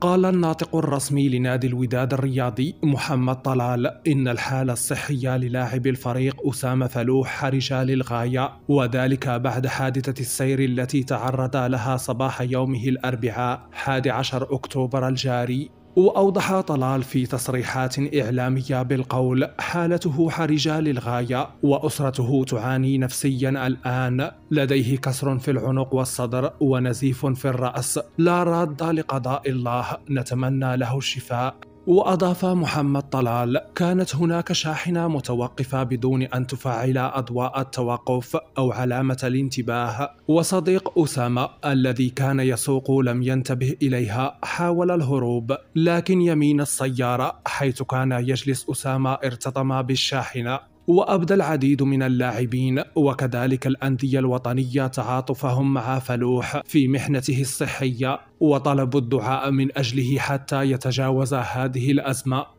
قال الناطق الرسمي لنادي الوداد الرياضي محمد طلال إن الحالة الصحية للاعب الفريق أسامة فلوح حرجة للغاية وذلك بعد حادثة السير التي تعرض لها صباح يومه الأربعاء 11 أكتوبر الجاري وأوضح طلال في تصريحات إعلامية بالقول حالته حرجة للغاية وأسرته تعاني نفسيا الآن لديه كسر في العنق والصدر ونزيف في الرأس لا راد لقضاء الله نتمنى له الشفاء وأضاف محمد طلال: كانت هناك شاحنة متوقفة بدون أن تفعل أضواء التوقف أو علامة الانتباه، وصديق أسامة الذي كان يسوق لم ينتبه إليها، حاول الهروب، لكن يمين السيارة حيث كان يجلس أسامة ارتطم بالشاحنة، وأبدى العديد من اللاعبين وكذلك الأندية الوطنية تعاطفهم مع فلوح في محنته الصحية وطلبوا الدعاء من أجله حتى يتجاوز هذه الأزمة